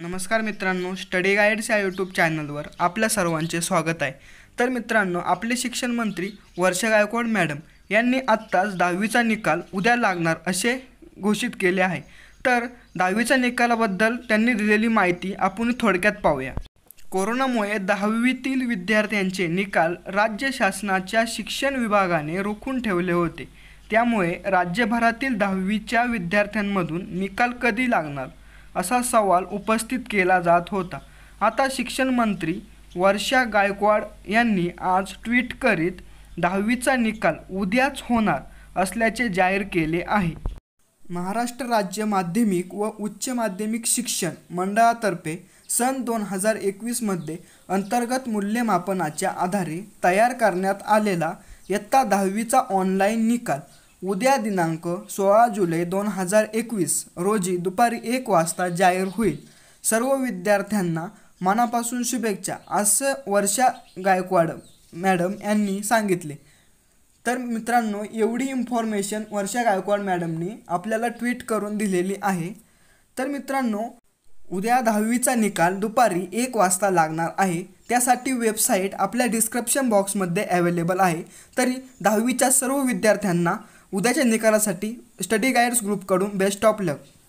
नमस्कार मित्रांनो study guides या यूट्यूब चॅनलवर आपल्या सर्वांचे स्वागत आहे तर मित्रांनो आपले शिक्षण मंत्री वर्षा गायकवाड मॅडम यांनी आत्ताच दहावीचा निकाल उद्या लागणार असे घोषित केले आहे तर दहावीच्या निकालाबद्दल त्यांनी दिलेली माहिती आपण थोडक्यात पाहूया कोरोनामुळे दहावीतील विद्यार्थ्यांचे निकाल राज्य शासनाच्या शिक्षण विभागाने रोखून ठेवले होते त्यामुळे राज्यभरातील दहावीच्या विद्यार्थ्यांमधून निकाल कधी लागणार असा सवाल उपस्थित केला जात होता आता शिक्षण मंत्री वर्षा गायकवाड यांनी आज ट्विट करीत दहावीचा निकाल उद्याच होणार असल्याचे जाहीर केले आहे महाराष्ट्र राज्य माध्यमिक व उच्च माध्यमिक शिक्षण मंडळातर्फे सन दोन हजार एकवीसमध्ये अंतर्गत मूल्यमापनाच्या आधारे तयार करण्यात आलेला इयत्ता दहावीचा ऑनलाईन निकाल उद्या दिनांक सोळा जुलै दोन हजार एकवीस रोजी दुपारी एक वाजता जाहीर होईल सर्व विद्यार्थ्यांना मनापासून शुभेच्छा असं वर्षा गायकवाड मॅडम यांनी सांगितले तर मित्रांनो एवढी इन्फॉर्मेशन वर्षा गायकवाड मॅडमनी आपल्याला ट्विट करून दिलेली आहे तर मित्रांनो उद्या दहावीचा निकाल दुपारी एक वाजता लागणार आहे त्यासाठी वेबसाईट आपल्या डिस्क्रिप्शन बॉक्समध्ये अवेलेबल आहे तरी दहावीच्या सर्व विद्यार्थ्यांना उद्याच्या निकालासाठी स्टडी गाईड्स ग्रुपकडून बेस्ट ऑफ लक